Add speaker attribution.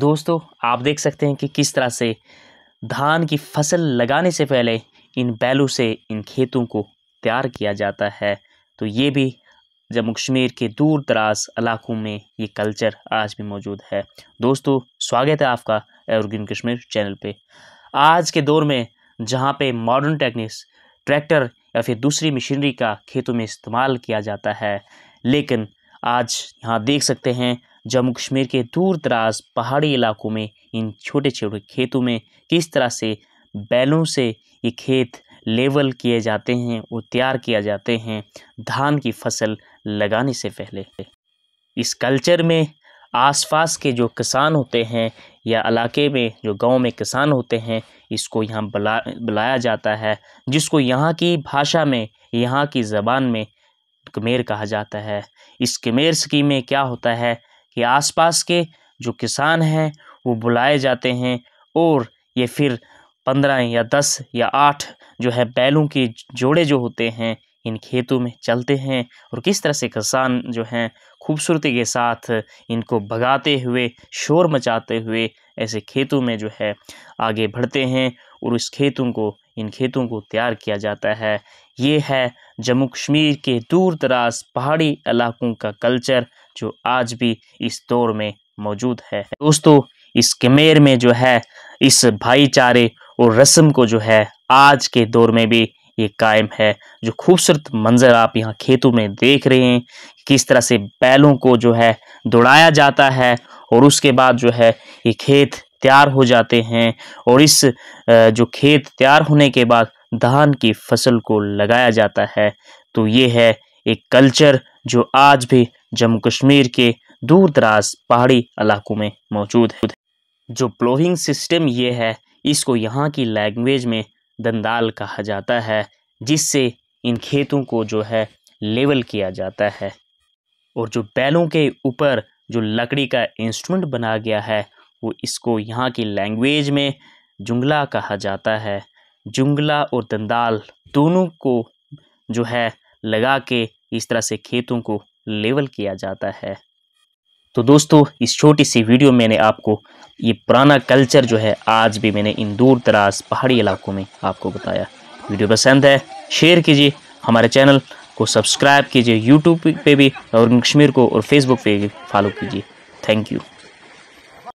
Speaker 1: दोस्तों आप देख सकते हैं कि किस तरह से धान की फसल लगाने से पहले इन बैलों से इन खेतों को तैयार किया जाता है तो ये भी जम्मू कश्मीर के दूर दराज इलाकों में ये कल्चर आज भी मौजूद है दोस्तों स्वागत है आपका एवरग्रीन कश्मीर चैनल पे आज के दौर में जहाँ पे मॉडर्न टेक्निक्स ट्रैक्टर या फिर दूसरी मशीनरी का खेतों में इस्तेमाल किया जाता है लेकिन आज यहाँ देख सकते हैं जम्मू कश्मीर के दूर दराज पहाड़ी इलाकों में इन छोटे छोटे खेतों में किस तरह से बैलों से ये खेत लेवल किए जाते हैं वो तैयार किया जाते हैं धान की फसल लगाने से पहले इस कल्चर में आसपास के जो किसान होते हैं या इलाके में जो गांव में किसान होते हैं इसको यहाँ बुला बुलाया जाता है जिसको यहाँ की भाषा में यहाँ की ज़बान में कमेर कहा जाता है इस कमेर स्कीम में क्या होता है कि आसपास के जो किसान हैं वो बुलाए जाते हैं और ये फिर पंद्रह या दस या आठ जो है बैलों के जोड़े जो होते हैं इन खेतों में चलते हैं और किस तरह से किसान जो हैं खूबसूरती के साथ इनको भगाते हुए शोर मचाते हुए ऐसे खेतों में जो है आगे बढ़ते हैं और उस खेतों को इन खेतों को तैयार किया जाता है ये है जम्मू कश्मीर के दूर दराज पहाड़ी इलाकों का कल्चर जो आज भी इस दौर में मौजूद है दोस्तों इस कमेर में जो है इस भाईचारे और रस्म को जो है आज के दौर में भी ये कायम है जो खूबसूरत मंजर आप यहाँ खेतों में देख रहे हैं किस तरह से बैलों को जो है दौड़ाया जाता है और उसके बाद जो है ये खेत तैयार हो जाते हैं और इस जो खेत तैयार होने के बाद धान की फसल को लगाया जाता है तो ये है एक कल्चर जो आज भी जम्मू कश्मीर के दूर दराज पहाड़ी इलाकों में मौजूद है जो प्लोहिंग सिस्टम ये है इसको यहाँ की लैंग्वेज में दंदाल कहा जाता है जिससे इन खेतों को जो है लेवल किया जाता है और जो बैलों के ऊपर जो लकड़ी का इंस्ट्रूमेंट बना गया है वो इसको यहाँ की लैंग्वेज में जुंगला कहा जाता है जुंगला और दंदाल दोनों को जो है लगा के इस तरह से खेतों को लेवल किया जाता है तो दोस्तों इस छोटी सी वीडियो मैंने आपको ये पुराना कल्चर जो है आज भी मैंने इन दूर दराज पहाड़ी इलाकों में आपको बताया वीडियो पसंद है शेयर कीजिए हमारे चैनल को सब्सक्राइब कीजिए यूट्यूब पे भी और कश्मीर को और फेसबुक पे भी फॉलो कीजिए थैंक यू